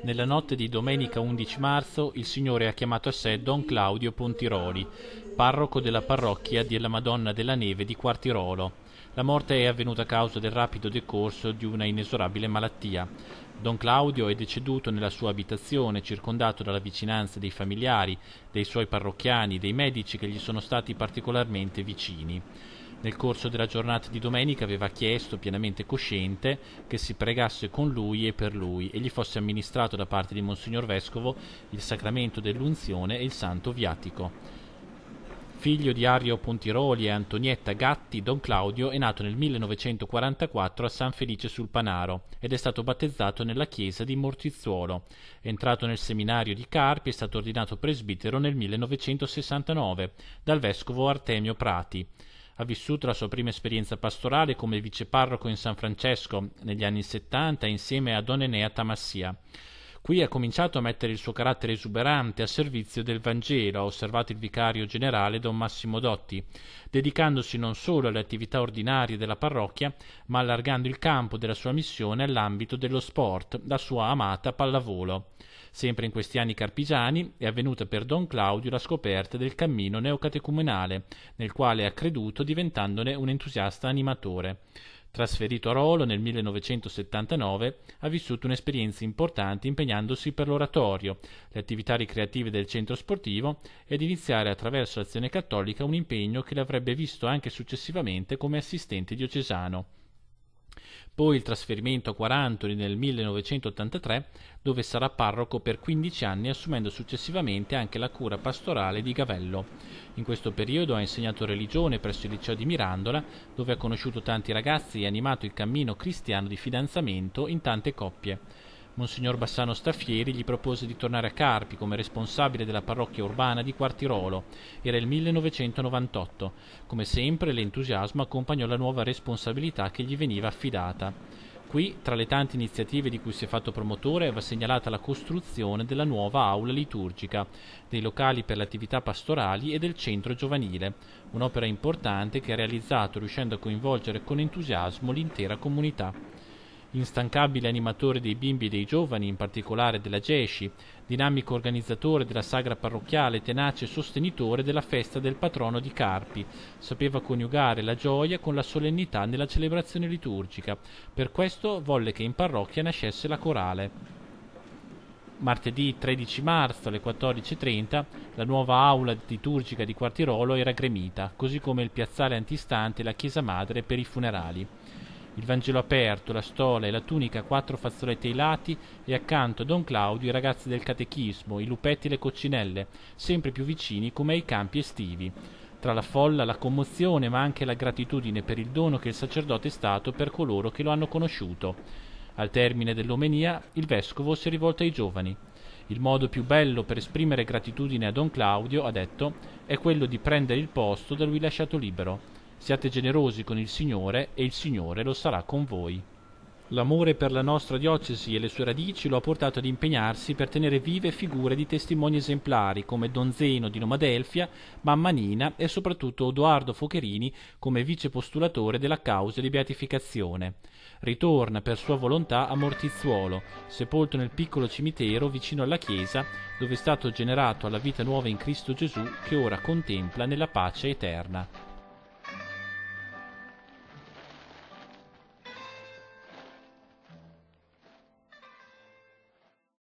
Nella notte di domenica 11 marzo il Signore ha chiamato a sé Don Claudio Pontiroli, parroco della parrocchia della Madonna della Neve di Quartirolo. La morte è avvenuta a causa del rapido decorso di una inesorabile malattia. Don Claudio è deceduto nella sua abitazione, circondato dalla vicinanza dei familiari, dei suoi parrocchiani, dei medici che gli sono stati particolarmente vicini nel corso della giornata di domenica aveva chiesto, pienamente cosciente, che si pregasse con lui e per lui e gli fosse amministrato da parte di Monsignor Vescovo il sacramento dell'unzione e il santo viatico. Figlio di Ario Pontiroli e Antonietta Gatti, Don Claudio è nato nel 1944 a San Felice sul Panaro ed è stato battezzato nella chiesa di Mortizzuolo. Entrato nel seminario di Carpi è stato ordinato presbitero nel 1969 dal vescovo Artemio Prati. Ha vissuto la sua prima esperienza pastorale come viceparroco in San Francesco negli anni 70 insieme a Don Enea Tamassia. Qui ha cominciato a mettere il suo carattere esuberante a servizio del Vangelo, ha osservato il vicario generale don Massimo Dotti, dedicandosi non solo alle attività ordinarie della parrocchia, ma allargando il campo della sua missione all'ambito dello sport, la sua amata pallavolo. Sempre in questi anni carpigiani è avvenuta per don Claudio la scoperta del cammino neocatecumenale, nel quale ha creduto diventandone un entusiasta animatore. Trasferito a Rolo nel 1979, ha vissuto un'esperienza importante impegnandosi per l'oratorio, le attività ricreative del centro sportivo ed iniziare attraverso l'Azione Cattolica un impegno che l'avrebbe visto anche successivamente come assistente diocesano poi il trasferimento a Quarantoli nel 1983, dove sarà parroco per 15 anni, assumendo successivamente anche la cura pastorale di Gavello. In questo periodo ha insegnato religione presso il liceo di Mirandola, dove ha conosciuto tanti ragazzi e animato il cammino cristiano di fidanzamento in tante coppie. Monsignor Bassano Staffieri gli propose di tornare a Carpi come responsabile della parrocchia urbana di Quartirolo. Era il 1998. Come sempre l'entusiasmo accompagnò la nuova responsabilità che gli veniva affidata. Qui, tra le tante iniziative di cui si è fatto promotore, va segnalata la costruzione della nuova aula liturgica, dei locali per le attività pastorali e del centro giovanile, un'opera importante che ha realizzato riuscendo a coinvolgere con entusiasmo l'intera comunità instancabile animatore dei bimbi e dei giovani, in particolare della Gesci, dinamico organizzatore della sagra parrocchiale, tenace sostenitore della festa del patrono di Carpi, sapeva coniugare la gioia con la solennità nella celebrazione liturgica, per questo volle che in parrocchia nascesse la corale. Martedì 13 marzo alle 14.30 la nuova aula liturgica di Quartirolo era gremita, così come il piazzale antistante e la chiesa madre per i funerali il Vangelo aperto, la stola e la tunica quattro fazzoletti ai lati e accanto a Don Claudio i ragazzi del catechismo, i lupetti e le coccinelle, sempre più vicini come ai campi estivi. Tra la folla la commozione ma anche la gratitudine per il dono che il sacerdote è stato per coloro che lo hanno conosciuto. Al termine dell'omenia il vescovo si è rivolto ai giovani. Il modo più bello per esprimere gratitudine a Don Claudio, ha detto, è quello di prendere il posto da lui lasciato libero. Siate generosi con il Signore e il Signore lo sarà con voi. L'amore per la nostra diocesi e le sue radici lo ha portato ad impegnarsi per tenere vive figure di testimoni esemplari come Don Zeno di Nomadelfia, Mamma Nina e soprattutto Edoardo Focherini come vice postulatore della causa di beatificazione. Ritorna per sua volontà a Mortizzuolo, sepolto nel piccolo cimitero vicino alla chiesa, dove è stato generato alla vita nuova in Cristo Gesù che ora contempla nella pace eterna.